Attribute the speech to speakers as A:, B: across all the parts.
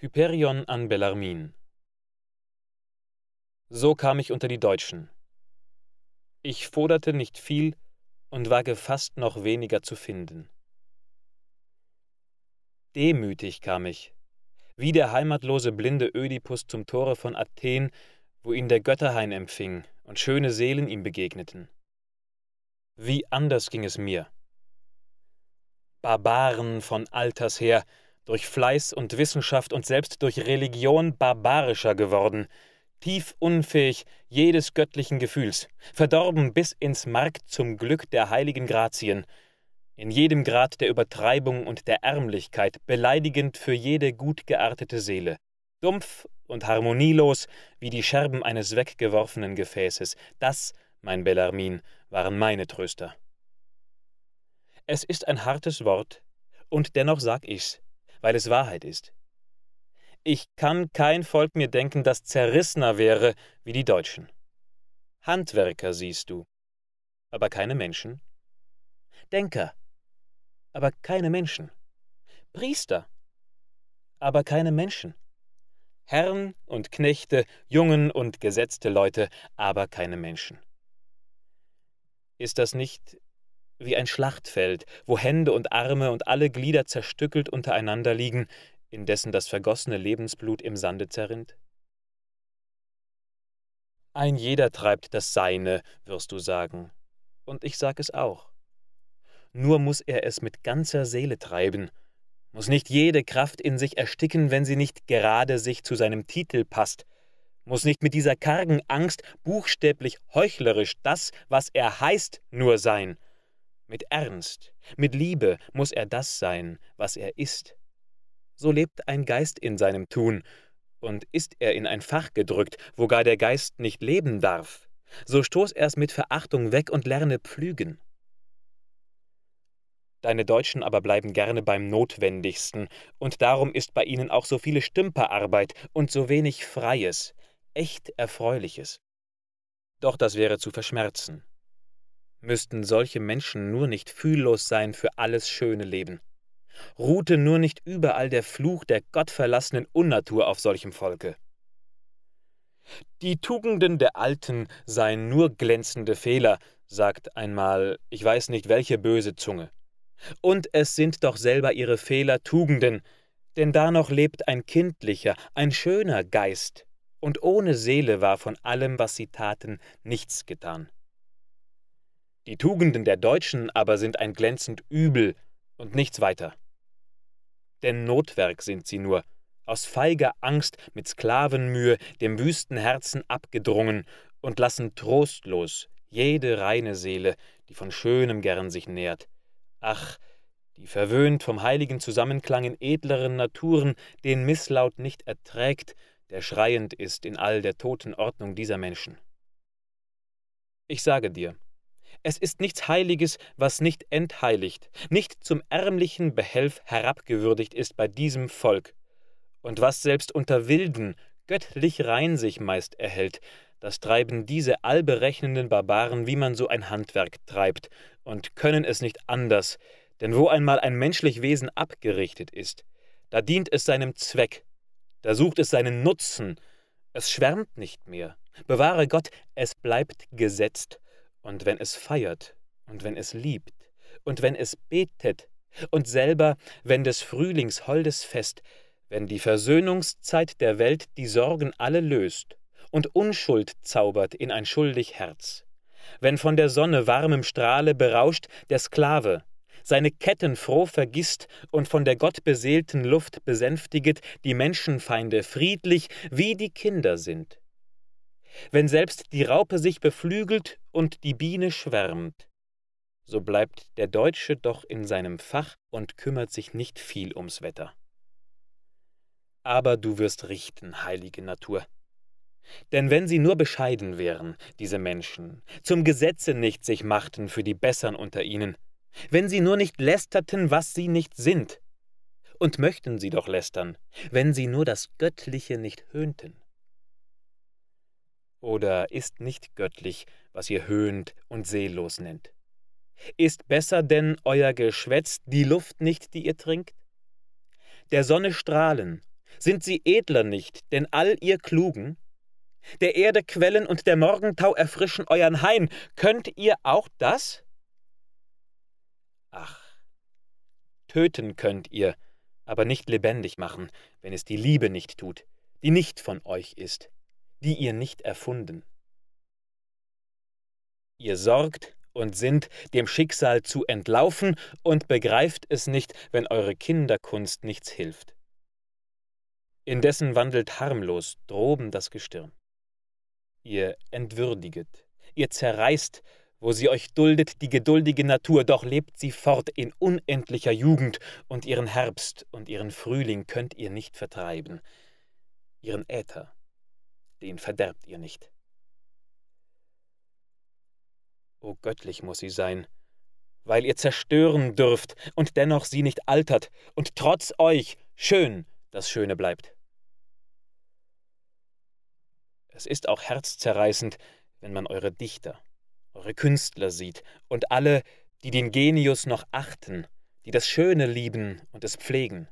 A: Hyperion an Bellarmin. So kam ich unter die Deutschen. Ich foderte nicht viel und war gefasst noch weniger zu finden. Demütig kam ich, wie der heimatlose blinde Ödipus zum Tore von Athen, wo ihn der Götterhain empfing und schöne Seelen ihm begegneten. Wie anders ging es mir. Barbaren von alters her, durch Fleiß und Wissenschaft und selbst durch Religion barbarischer geworden, tief unfähig jedes göttlichen Gefühls, verdorben bis ins Mark zum Glück der heiligen Grazien, in jedem Grad der Übertreibung und der Ärmlichkeit, beleidigend für jede gut geartete Seele, dumpf und harmonielos wie die Scherben eines weggeworfenen Gefäßes, das, mein Bellarmin, waren meine Tröster. Es ist ein hartes Wort, und dennoch sag ich's, weil es Wahrheit ist. Ich kann kein Volk mir denken, das zerrissener wäre wie die Deutschen. Handwerker siehst du, aber keine Menschen. Denker, aber keine Menschen. Priester, aber keine Menschen. Herren und Knechte, Jungen und gesetzte Leute, aber keine Menschen. Ist das nicht wie ein Schlachtfeld, wo Hände und Arme und alle Glieder zerstückelt untereinander liegen, indessen das vergossene Lebensblut im Sande zerrinnt? Ein jeder treibt das Seine, wirst du sagen. Und ich sag es auch. Nur muss er es mit ganzer Seele treiben, muss nicht jede Kraft in sich ersticken, wenn sie nicht gerade sich zu seinem Titel passt, muss nicht mit dieser kargen Angst buchstäblich heuchlerisch das, was er heißt, nur sein, mit Ernst, mit Liebe muss er das sein, was er ist. So lebt ein Geist in seinem Tun, und ist er in ein Fach gedrückt, wo gar der Geist nicht leben darf, so stoß er's mit Verachtung weg und lerne pflügen. Deine Deutschen aber bleiben gerne beim Notwendigsten, und darum ist bei ihnen auch so viele Stümperarbeit und so wenig Freies, echt Erfreuliches. Doch das wäre zu verschmerzen müssten solche Menschen nur nicht fühllos sein für alles schöne Leben. Ruhte nur nicht überall der Fluch der gottverlassenen Unnatur auf solchem Volke. Die Tugenden der Alten seien nur glänzende Fehler, sagt einmal ich weiß nicht welche böse Zunge. Und es sind doch selber ihre Fehler Tugenden, denn da noch lebt ein kindlicher, ein schöner Geist, und ohne Seele war von allem, was sie taten, nichts getan. Die Tugenden der Deutschen aber sind ein glänzend Übel und nichts weiter. Denn Notwerk sind sie nur, aus feiger Angst mit Sklavenmühe dem wüsten Herzen abgedrungen und lassen trostlos jede reine Seele, die von Schönem gern sich nährt. Ach, die verwöhnt vom heiligen Zusammenklang in edleren Naturen den Misslaut nicht erträgt, der schreiend ist in all der toten Ordnung dieser Menschen. Ich sage dir, es ist nichts Heiliges, was nicht entheiligt, nicht zum ärmlichen Behelf herabgewürdigt ist bei diesem Volk. Und was selbst unter Wilden göttlich rein sich meist erhält, das treiben diese allberechnenden Barbaren, wie man so ein Handwerk treibt, und können es nicht anders, denn wo einmal ein menschlich Wesen abgerichtet ist, da dient es seinem Zweck, da sucht es seinen Nutzen, es schwärmt nicht mehr. Bewahre Gott, es bleibt gesetzt, und wenn es feiert, und wenn es liebt, und wenn es betet, und selber, wenn des Frühlings holdes Fest, wenn die Versöhnungszeit der Welt die Sorgen alle löst und Unschuld zaubert in ein schuldig Herz, wenn von der Sonne warmem Strahle berauscht der Sklave, seine Ketten froh vergisst und von der gottbeseelten Luft besänftiget die Menschenfeinde friedlich wie die Kinder sind, wenn selbst die Raupe sich beflügelt und die Biene schwärmt, so bleibt der Deutsche doch in seinem Fach und kümmert sich nicht viel ums Wetter. Aber du wirst richten, heilige Natur. Denn wenn sie nur bescheiden wären, diese Menschen, zum Gesetze nicht sich machten für die Bessern unter ihnen, wenn sie nur nicht lästerten, was sie nicht sind, und möchten sie doch lästern, wenn sie nur das Göttliche nicht höhnten. Oder ist nicht göttlich, was ihr höhnt und seelos nennt? Ist besser denn euer Geschwätz die Luft nicht, die ihr trinkt? Der Sonne strahlen, sind sie edler nicht, denn all ihr Klugen? Der Erde Quellen und der Morgentau erfrischen euren Hain, könnt ihr auch das? Ach, töten könnt ihr, aber nicht lebendig machen, wenn es die Liebe nicht tut, die nicht von euch ist die ihr nicht erfunden. Ihr sorgt und sinnt, dem Schicksal zu entlaufen und begreift es nicht, wenn eure Kinderkunst nichts hilft. Indessen wandelt harmlos droben das Gestirn. Ihr entwürdiget, ihr zerreißt, wo sie euch duldet, die geduldige Natur, doch lebt sie fort in unendlicher Jugend, und ihren Herbst und ihren Frühling könnt ihr nicht vertreiben, ihren Äther den verderbt ihr nicht. O göttlich muß sie sein, weil ihr zerstören dürft und dennoch sie nicht altert und trotz euch schön das Schöne bleibt. Es ist auch herzzerreißend, wenn man eure Dichter, eure Künstler sieht und alle, die den Genius noch achten, die das Schöne lieben und es pflegen,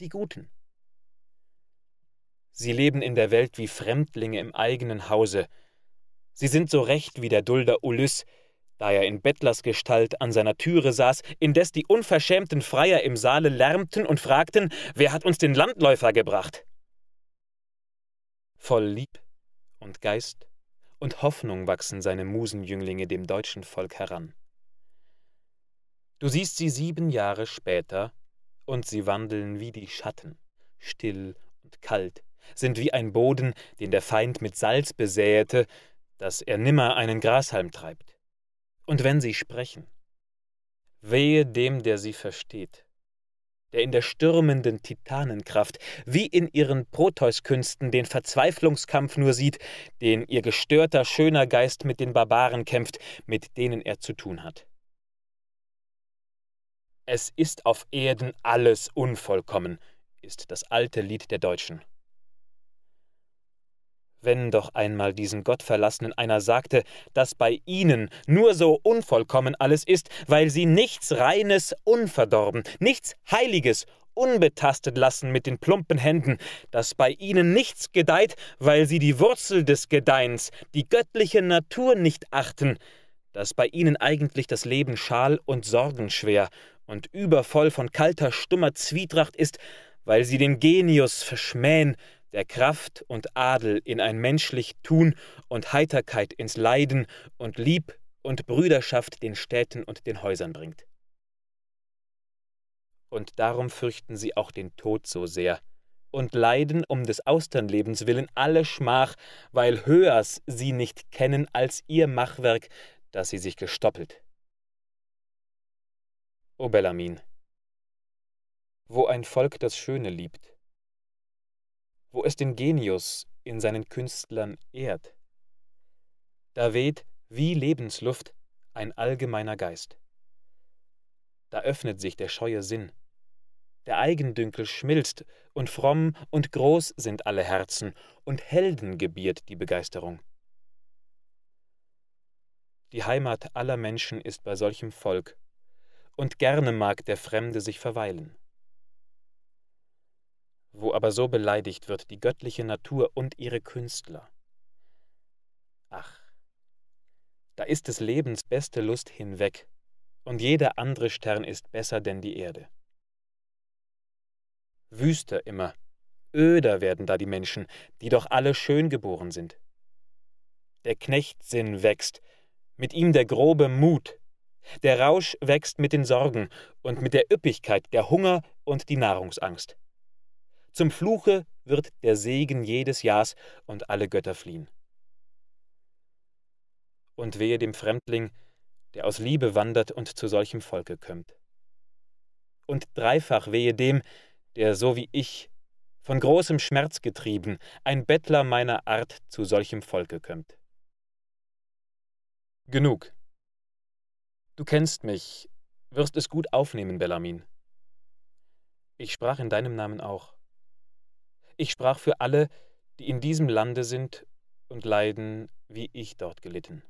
A: die Guten. Sie leben in der Welt wie Fremdlinge im eigenen Hause. Sie sind so recht wie der Dulder Ulyss, da er in Bettlersgestalt an seiner Türe saß, indes die unverschämten Freier im Saale lärmten und fragten, wer hat uns den Landläufer gebracht? Voll Lieb und Geist und Hoffnung wachsen seine Musenjünglinge dem deutschen Volk heran. Du siehst sie sieben Jahre später, und sie wandeln wie die Schatten, still und kalt, sind wie ein Boden, den der Feind mit Salz besäete, dass er nimmer einen Grashalm treibt. Und wenn sie sprechen, wehe dem, der sie versteht, der in der stürmenden Titanenkraft, wie in ihren Proteuskünsten den Verzweiflungskampf nur sieht, den ihr gestörter, schöner Geist mit den Barbaren kämpft, mit denen er zu tun hat. Es ist auf Erden alles unvollkommen, ist das alte Lied der Deutschen wenn doch einmal diesen Gottverlassenen einer sagte, dass bei ihnen nur so unvollkommen alles ist, weil sie nichts Reines unverdorben, nichts Heiliges unbetastet lassen mit den plumpen Händen, dass bei ihnen nichts gedeiht, weil sie die Wurzel des Gedeihens, die göttliche Natur nicht achten, dass bei ihnen eigentlich das Leben schal und sorgenschwer und übervoll von kalter, stummer Zwietracht ist, weil sie den Genius verschmähen der Kraft und Adel in ein menschlich Tun und Heiterkeit ins Leiden und Lieb und Brüderschaft den Städten und den Häusern bringt. Und darum fürchten sie auch den Tod so sehr und leiden um des Austernlebens willen alle Schmach, weil Höhers sie nicht kennen als ihr Machwerk, das sie sich gestoppelt. O Bellamin, wo ein Volk das Schöne liebt, wo es den Genius in seinen Künstlern ehrt. Da weht wie Lebensluft ein allgemeiner Geist. Da öffnet sich der scheue Sinn. Der Eigendünkel schmilzt, und fromm und groß sind alle Herzen, und Helden gebiert die Begeisterung. Die Heimat aller Menschen ist bei solchem Volk, und gerne mag der Fremde sich verweilen aber so beleidigt wird die göttliche Natur und ihre Künstler. Ach, da ist des Lebens beste Lust hinweg, und jeder andere Stern ist besser denn die Erde. Wüster immer, öder werden da die Menschen, die doch alle schön geboren sind. Der Knechtsinn wächst, mit ihm der grobe Mut, der Rausch wächst mit den Sorgen und mit der Üppigkeit, der Hunger und die Nahrungsangst. Zum Fluche wird der Segen jedes Jahrs und alle Götter fliehen. Und wehe dem Fremdling, der aus Liebe wandert und zu solchem Volke kömmt. Und dreifach wehe dem, der so wie ich, von großem Schmerz getrieben, ein Bettler meiner Art zu solchem Volke kömmt. Genug. Du kennst mich, wirst es gut aufnehmen, Bellamin. Ich sprach in deinem Namen auch. Ich sprach für alle, die in diesem Lande sind und leiden, wie ich dort gelitten.